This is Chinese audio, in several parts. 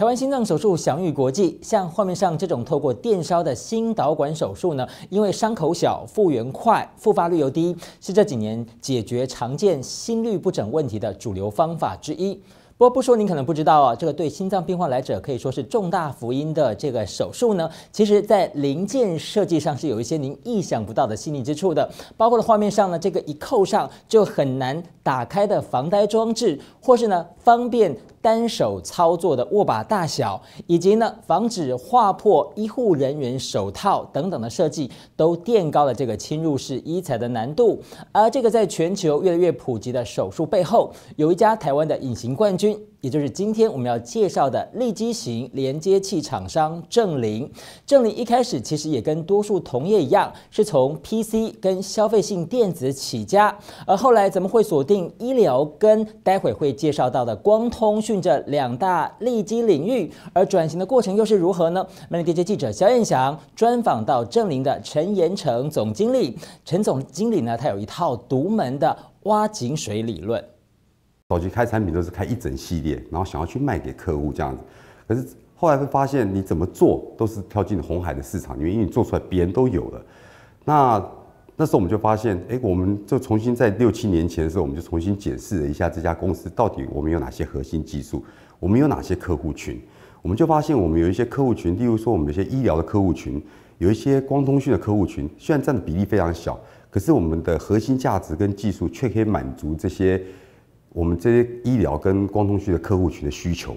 台湾心脏手术享誉国际，像画面上这种透过电烧的心导管手术呢，因为伤口小、复原快、复发率又低，是这几年解决常见心律不整问题的主流方法之一。不过，不说您可能不知道啊，这个对心脏病患来者可以说是重大福音的这个手术呢，其实在零件设计上是有一些您意想不到的细腻之处的，包括了画面上呢这个一扣上就很难打开的防呆装置，或是呢方便。单手操作的握把大小，以及呢防止划破医护人员手套等等的设计，都垫高了这个侵入式医材的难度。而这个在全球越来越普及的手术背后，有一家台湾的隐形冠军，也就是今天我们要介绍的立基型连接器厂商正林。正林一开始其实也跟多数同业一样，是从 PC 跟消费性电子起家，而后来怎么会锁定医疗，跟待会会介绍到的光通讯？循着两大利基领域，而转型的过程又是如何呢？美丽电节记者肖彦祥专访到正林的陈延成总经理。陈总经理呢，他有一套独门的挖井水理论。早期开产品都是开一整系列，然后想要去卖给客户这样子，可是后来会发现你怎么做都是跳进红海的市场，里面，因为你做出来，别人都有了。那那时候我们就发现，哎，我们就重新在六七年前的时候，我们就重新检视了一下这家公司到底我们有哪些核心技术，我们有哪些客户群，我们就发现我们有一些客户群，例如说我们的一些医疗的客户群，有一些光通讯的客户群，虽然占的比例非常小，可是我们的核心价值跟技术却可以满足这些我们这些医疗跟光通讯的客户群的需求。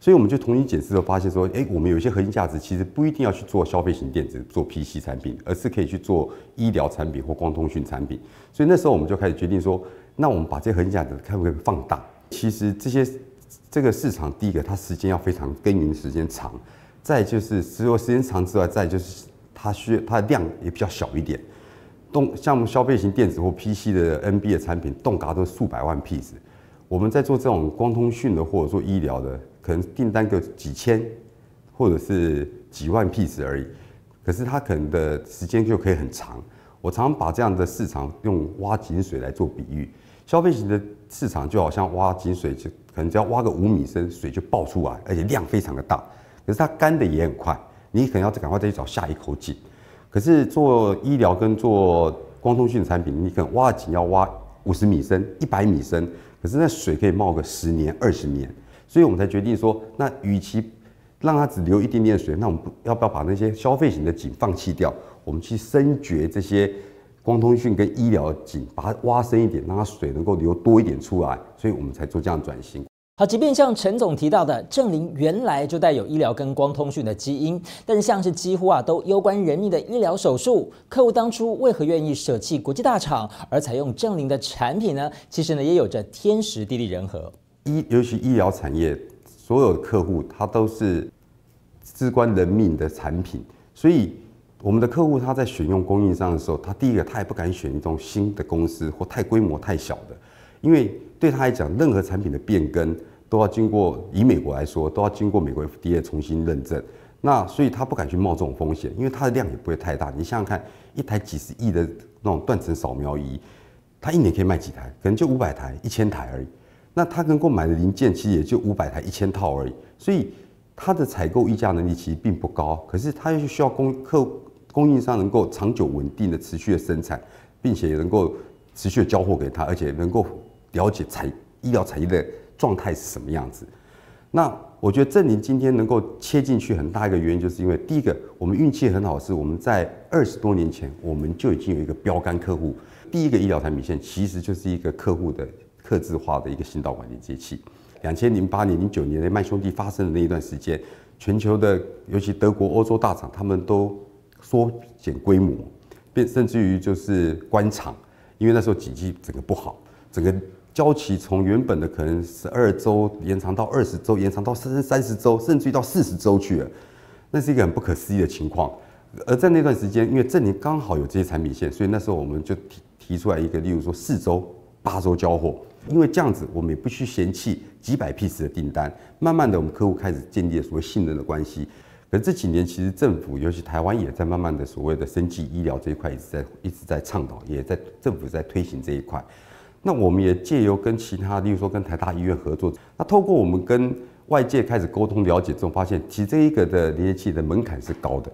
所以我们就重新检视后发现说，哎，我们有一些核心价值其实不一定要去做消费型电子、做 PC 产品，而是可以去做医疗产品或光通讯产品。所以那时候我们就开始决定说，那我们把这核心价值看不可以放大？其实这些这个市场，第一个它时间要非常耕耘的时间长，再就是除了时间长之外，再就是它需它的量也比较小一点。动像我们消费型电子或 PC 的 NB 的产品，动辄都是数百万 piece。我们在做这种光通讯的，或者做医疗的。可能订单就几千，或者是几万 P i e c e 而已，可是它可能的时间就可以很长。我常把这样的市场用挖井水来做比喻，消费型的市场就好像挖井水，就可能只要挖个五米深，水就爆出来，而且量非常的大。可是它干的也很快，你可能要赶快再去找下一口井。可是做医疗跟做光通讯产品，你可能挖井要挖五十米深、一百米深，可是那水可以冒个十年、二十年。所以我们才决定说，那与其让它只留一点点水，那我们不要不要把那些消费型的井放弃掉，我们去深掘这些光通讯跟医疗井，把它挖深一点，让它水能够流多一点出来。所以我们才做这样转型。好，即便像陈总提到的，正林原来就带有医疗跟光通讯的基因，但是像是几乎啊都攸关人命的医疗手术，客户当初为何愿意舍弃国际大厂而采用正林的产品呢？其实呢，也有着天时地利人和。医尤其医疗产业，所有的客户他都是至关人命的产品，所以我们的客户他在选用供应商的时候，他第一个他也不敢选一种新的公司或太规模太小的，因为对他来讲，任何产品的变更都要经过以美国来说都要经过美国 FDA 重新认证，那所以他不敢去冒这种风险，因为它的量也不会太大。你想想看，一台几十亿的那种断层扫描仪，它一年可以卖几台，可能就五百台、一千台而已。那他能够买的零件其实也就五百台一千套而已，所以他的采购议价能力其实并不高。可是他又需要供客供应商能够长久稳定的持续的生产，并且能够持续的交货给他，而且能够了解产医疗产业的状态是什么样子。那我觉得正林今天能够切进去很大一个原因，就是因为第一个我们运气很好，是我们在二十多年前我们就已经有一个标杆客户，第一个医疗产品线其实就是一个客户的。特制化的一个信道管理接器。两千零八年、零九年的曼兄弟发生的那一段时间，全球的，尤其德国、欧洲大厂，他们都缩减规模，变甚至于就是关厂，因为那时候经济整个不好，整个交期从原本的可能十二周延长到二十周，延长到甚至三十周，甚至于到四十周去，了，那是一个很不可思议的情况。而在那段时间，因为这里刚好有这些产品线，所以那时候我们就提提出来一个，例如说四周、八周交货。因为这样子，我们也不去嫌弃几百批次的订单。慢慢的，我们客户开始建立了所谓信任的关系。可是这几年，其实政府，尤其台湾，也在慢慢的所谓的生计医疗这一块，一直在一直在倡导，也在政府在推行这一块。那我们也借由跟其他，例如说跟台大医院合作，那透过我们跟外界开始沟通了解之后，发现其实这一个的连接器的门槛是高的。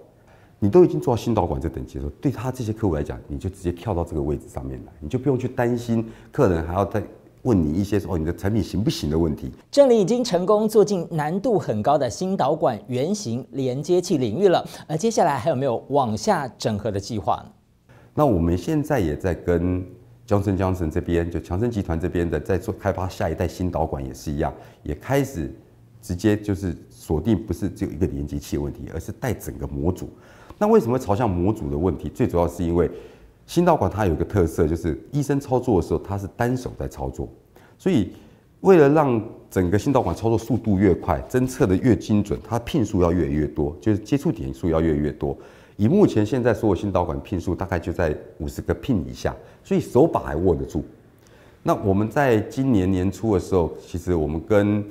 你都已经做到心导管这等级的时候，对他这些客户来讲，你就直接跳到这个位置上面来，你就不用去担心客人还要再问你一些说你的产品行不行的问题。这里已经成功做进难度很高的新导管原型连接器领域了，而接下来还有没有往下整合的计划？那我们现在也在跟江生、江生这边，就强生集团这边的在做开发，下一代新导管也是一样，也开始直接就是锁定不是只有一个连接器问题，而是带整个模组。那为什么朝向模组的问题？最主要是因为。心导管它有一个特色，就是医生操作的时候，它是单手在操作，所以为了让整个心导管操作速度越快，侦测的越精准，它聘数要越来越多，就是接触点数要越来越多。以目前现在所有心导管聘数大概就在五十个聘以下，所以手把还握得住。那我们在今年年初的时候，其实我们跟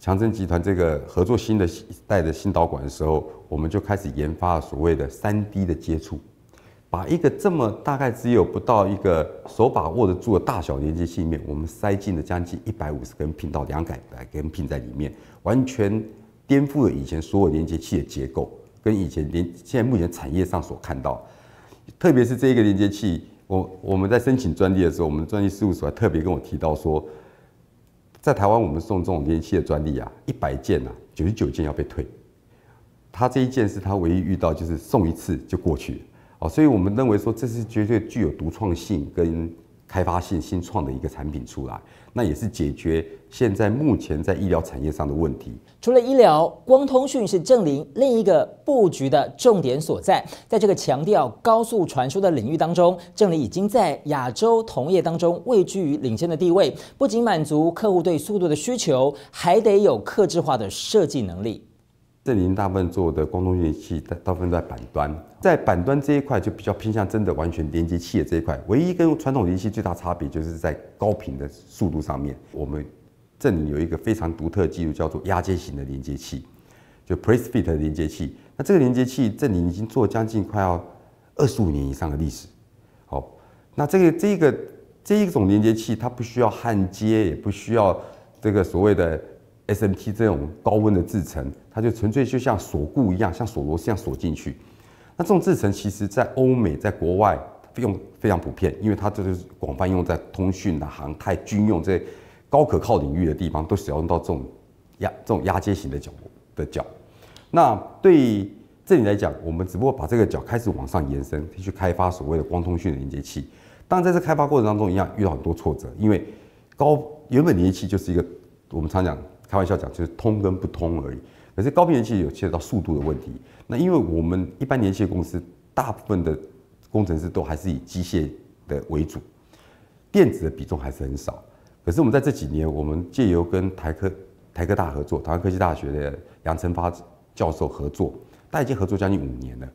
强生集团这个合作新的带的心导管的时候，我们就开始研发所谓的三 D 的接触。把一个这么大概只有不到一个手把握得住的大小连接器里面，我们塞进了将近一百五十根拼到两百根，拼在里面，完全颠覆了以前所有连接器的结构，跟以前连现在目前产业上所看到，特别是这一个连接器，我我们在申请专利的时候，我们专利事务所还特别跟我提到说，在台湾我们送这种连接器的专利啊，一百件啊，九十九件要被退，他这一件是他唯一遇到，就是送一次就过去。所以，我们认为说，这是绝对具有独创性跟开发性、新创的一个产品出来，那也是解决现在目前在医疗产业上的问题。除了医疗，光通讯是正林另一个布局的重点所在。在这个强调高速传输的领域当中，正林已经在亚洲同业当中位居于领先的地位。不仅满足客户对速度的需求，还得有客制化的设计能力。这里大部分做的光通信器，大部分在板端，在板端这一块就比较偏向真的完全连接器的这一块。唯一跟传统连接器最大差别就是在高频的速度上面。我们这里有一个非常独特技术，叫做压接型的连接器，就 Press Fit 连接器。那这个连接器这里已经做将近快要二十五年以上的历史。好，那这个这个这一种连接器，它不需要焊接，也不需要这个所谓的。SMT 这种高温的制程，它就纯粹就像锁固一样，像锁螺丝一样锁进去。那这种制程其实在欧美、在国外用非常普遍，因为它就是广泛用在通讯啊、航太、军用这些高可靠领域的地方，都使用到这种压这种压接型的脚的角。那对这里来讲，我们只不过把这个角开始往上延伸，去开发所谓的光通讯的连接器。但在这开发过程当中一样遇到很多挫折，因为高原本连接器就是一个我们常讲。开玩笑讲就是通跟不通而已，可是高频其实有涉到速度的问题。那因为我们一般联线公司，大部分的工程师都还是以机械的为主，电子的比重还是很少。可是我们在这几年，我们借由跟台科台科大合作，台湾科技大学的杨成发教授合作，他已经合作将近五年了。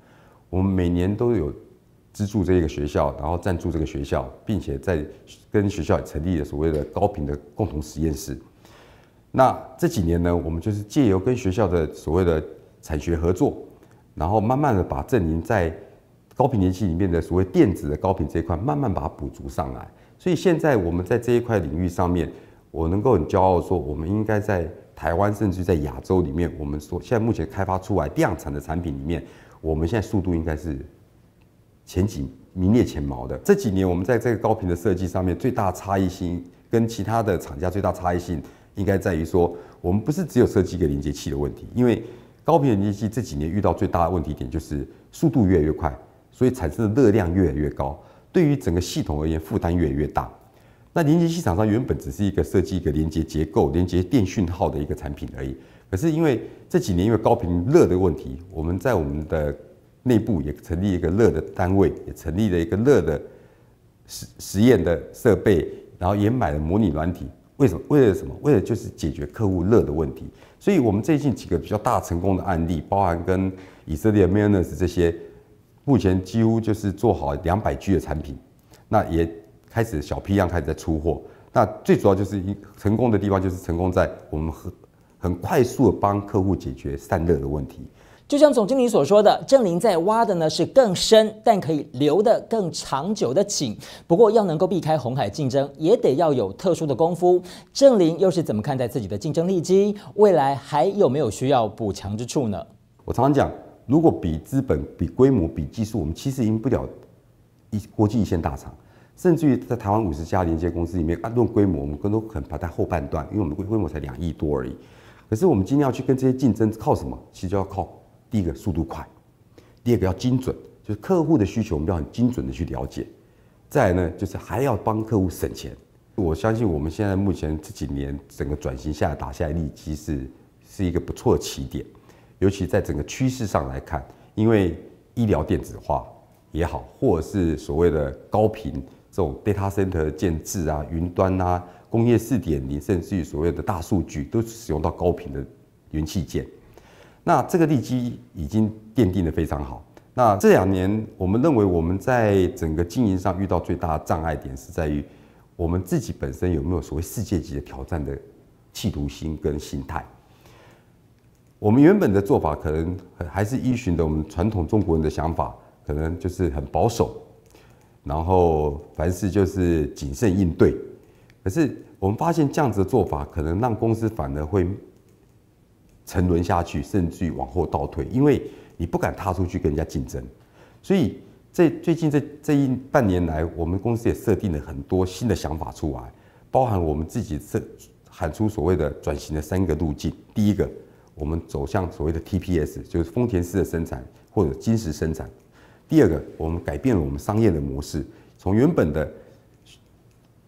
我们每年都有资助这个学校，然后赞助这个学校，并且在跟学校也成立了所谓的高频的共同实验室。那这几年呢，我们就是借由跟学校的所谓的产学合作，然后慢慢的把阵列在高频联系里面的所谓电子的高频这一块，慢慢把它补足上来。所以现在我们在这一块领域上面，我能够很骄傲说，我们应该在台湾甚至在亚洲里面，我们说现在目前开发出来量产的产品里面，我们现在速度应该是前几名列前茅的。这几年我们在这个高频的设计上面，最大差异性跟其他的厂家最大差异性。应该在于说，我们不是只有设计一个连接器的问题，因为高频连接器这几年遇到最大的问题点就是速度越来越快，所以产生的热量越来越高，对于整个系统而言负担越来越大。那连接器厂商原本只是一个设计一个连接结构、连接电讯号的一个产品而已，可是因为这几年因为高频热的问题，我们在我们的内部也成立一个热的单位，也成立了一个热的实实验的设备，然后也买了模拟软体。为什么？为了什么？为了就是解决客户热的问题。所以我们最近几个比较大成功的案例，包含跟以色列、Magnus 这些，目前几乎就是做好两百 G 的产品，那也开始小批量开始在出货。那最主要就是一成功的地方，就是成功在我们很很快速的帮客户解决散热的问题。就像总经理所说的，正林在挖的呢是更深，但可以留得更长久的井。不过要能够避开红海竞争，也得要有特殊的功夫。正林又是怎么看待自己的竞争力？基未来还有没有需要补强之处呢？我常常讲，如果比资本、比规模、比技术，我们其实赢不了一国际一线大厂，甚至于在台湾五十家连接公司里面，按论规模，我们更多可能排在后半段，因为我们规模才两亿多而已。可是我们今天要去跟这些竞争，靠什么？其实要靠。第一个速度快，第二个要精准，就是客户的需求我们要很精准的去了解。再来呢，就是还要帮客户省钱。我相信我们现在目前这几年整个转型下打下来地基是是一个不错的起点。尤其在整个趋势上来看，因为医疗电子化也好，或者是所谓的高频这种 data center 建制啊、云端啊、工业四点零，甚至于所谓的大数据，都使用到高频的元器件。那这个地基已经奠定的非常好。那这两年，我们认为我们在整个经营上遇到最大的障碍点是在于，我们自己本身有没有所谓世界级的挑战的企图心跟心态。我们原本的做法可能还是依循着我们传统中国人的想法，可能就是很保守，然后凡事就是谨慎应对。可是我们发现这样子的做法，可能让公司反而会。沉沦下去，甚至于往后倒退，因为你不敢踏出去跟人家竞争。所以，这最近这这一半年来，我们公司也设定了很多新的想法出来，包含我们自己设喊出所谓的转型的三个路径。第一个，我们走向所谓的 TPS，就是丰田式的生产或者金石生产；第二个，我们改变了我们商业的模式，从原本的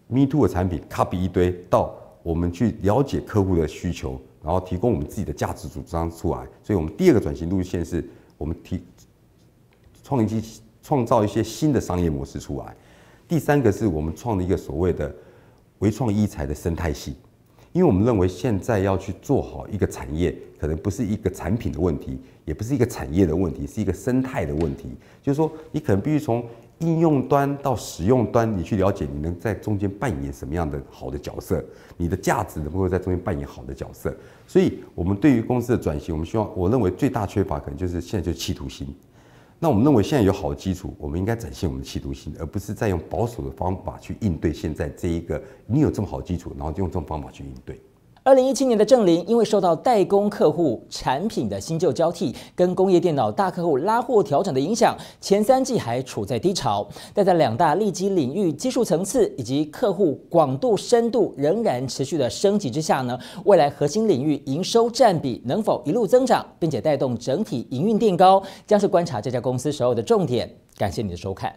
Me Too 的产品 copy 一堆，到我们去了解客户的需求。然后提供我们自己的价值主张出来，所以我们第二个转型路线是我们提，创新创造一些新的商业模式出来，第三个是我们创了一个所谓的“唯创一才的生态系，因为我们认为现在要去做好一个产业，可能不是一个产品的问题，也不是一个产业的问题，是一个生态的问题，就是说你可能必须从。应用端到使用端，你去了解你能在中间扮演什么样的好的角色，你的价值能够在中间扮演好的角色。所以，我们对于公司的转型，我们希望，我认为最大缺乏可能就是现在就企图心。那我们认为现在有好的基础，我们应该展现我们的企图心，而不是在用保守的方法去应对现在这一个。你有这么好的基础，然后用这种方法去应对。二零一七年的正林，因为受到代工客户产品的新旧交替，跟工业电脑大客户拉货调整的影响，前三季还处在低潮。但在两大利基领域技术层次以及客户广度深度仍然持续的升级之下呢，未来核心领域营收占比能否一路增长，并且带动整体营运垫高，将是观察这家公司所有的重点。感谢你的收看。